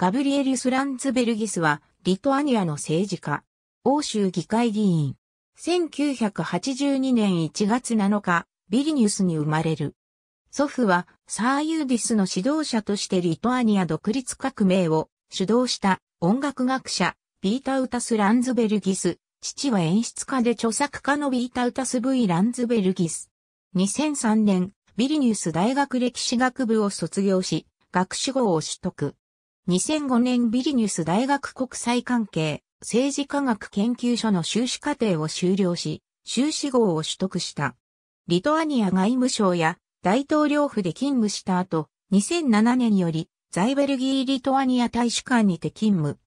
ガブリエリュス・ランツベルギスは、リトアニアの政治家、欧州議会議員。1982年1月7日、ビリニュスに生まれる。祖父は、サーユーディスの指導者としてリトアニア独立革命を主導した音楽学者、ビータウタス・ランズベルギス。父は演出家で著作家のビータウタス・ブイ・ランズベルギス。2003年、ビリニュス大学歴史学部を卒業し、学士号を取得。2005年ビリニュス大学国際関係政治科学研究所の修士課程を修了し、修士号を取得した。リトアニア外務省や大統領府で勤務した後、2007年よりザイベルギー・リトアニア大使館にて勤務。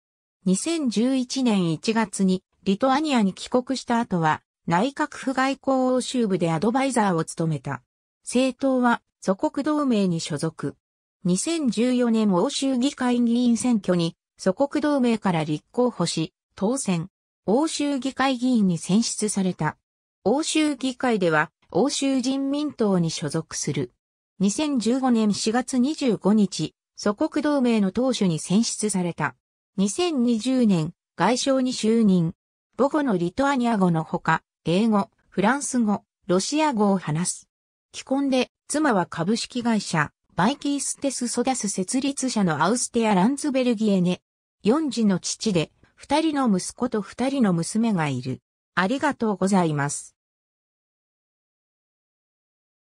2011年1月にリトアニアに帰国した後は内閣府外交欧州部でアドバイザーを務めた。政党は祖国同盟に所属。2014年欧州議会議員選挙に祖国同盟から立候補し、当選。欧州議会議員に選出された。欧州議会では欧州人民党に所属する。2015年4月25日、祖国同盟の党首に選出された。2020年、外相に就任。母語のリトアニア語のほか、英語、フランス語、ロシア語を話す。既婚で、妻は株式会社、バイキーステス・ソダス設立者のアウステア・ランズベルギエネ。4児の父で、2人の息子と2人の娘がいる。ありがとうございます。